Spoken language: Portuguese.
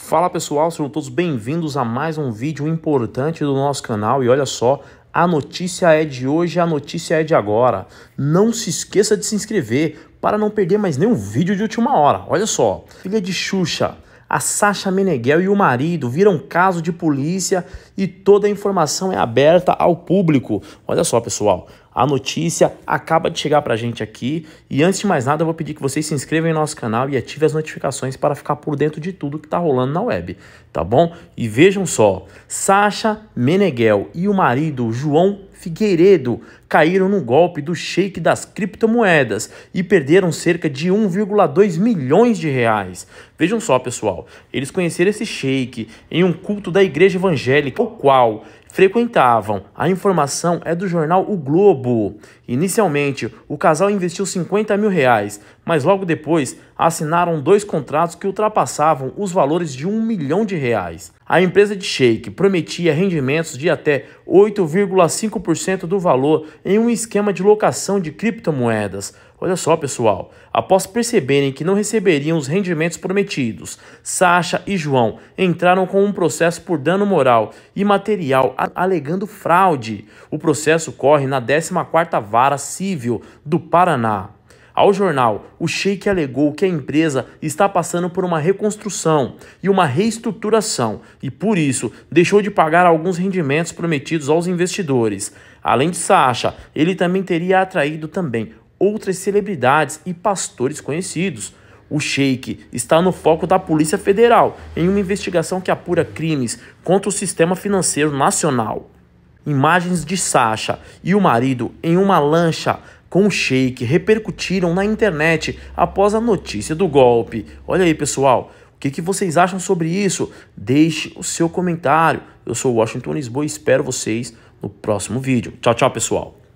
Fala pessoal, sejam todos bem-vindos a mais um vídeo importante do nosso canal e olha só, a notícia é de hoje, a notícia é de agora. Não se esqueça de se inscrever para não perder mais nenhum vídeo de última hora. Olha só, filha de Xuxa, a Sasha Meneghel e o marido viram caso de polícia e toda a informação é aberta ao público. Olha só, pessoal, a notícia acaba de chegar pra gente aqui e antes de mais nada eu vou pedir que vocês se inscrevam em nosso canal e ativem as notificações para ficar por dentro de tudo que tá rolando na web, tá bom? E vejam só, Sasha Meneghel e o marido João Figueiredo caíram no golpe do shake das criptomoedas e perderam cerca de 1,2 milhões de reais. Vejam só, pessoal, eles conheceram esse shake em um culto da igreja evangélica, o qual frequentavam. A informação é do jornal O Globo. Inicialmente, o casal investiu 50 mil reais, mas logo depois assinaram dois contratos que ultrapassavam os valores de um milhão de reais. A empresa de shake prometia rendimentos de até 8,5% do valor em um esquema de locação de criptomoedas. Olha só, pessoal. Após perceberem que não receberiam os rendimentos prometidos, Sasha e João entraram com um processo por dano moral e material alegando fraude. O processo corre na 14ª Vara Civil do Paraná. Ao jornal, o Sheik alegou que a empresa está passando por uma reconstrução e uma reestruturação e, por isso, deixou de pagar alguns rendimentos prometidos aos investidores. Além de Sasha, ele também teria atraído também outras celebridades e pastores conhecidos. O sheik está no foco da Polícia Federal em uma investigação que apura crimes contra o sistema financeiro nacional. Imagens de Sasha e o marido em uma lancha com o sheik repercutiram na internet após a notícia do golpe. Olha aí, pessoal. O que, que vocês acham sobre isso? Deixe o seu comentário. Eu sou Washington Lisboa e espero vocês no próximo vídeo. Tchau, tchau, pessoal.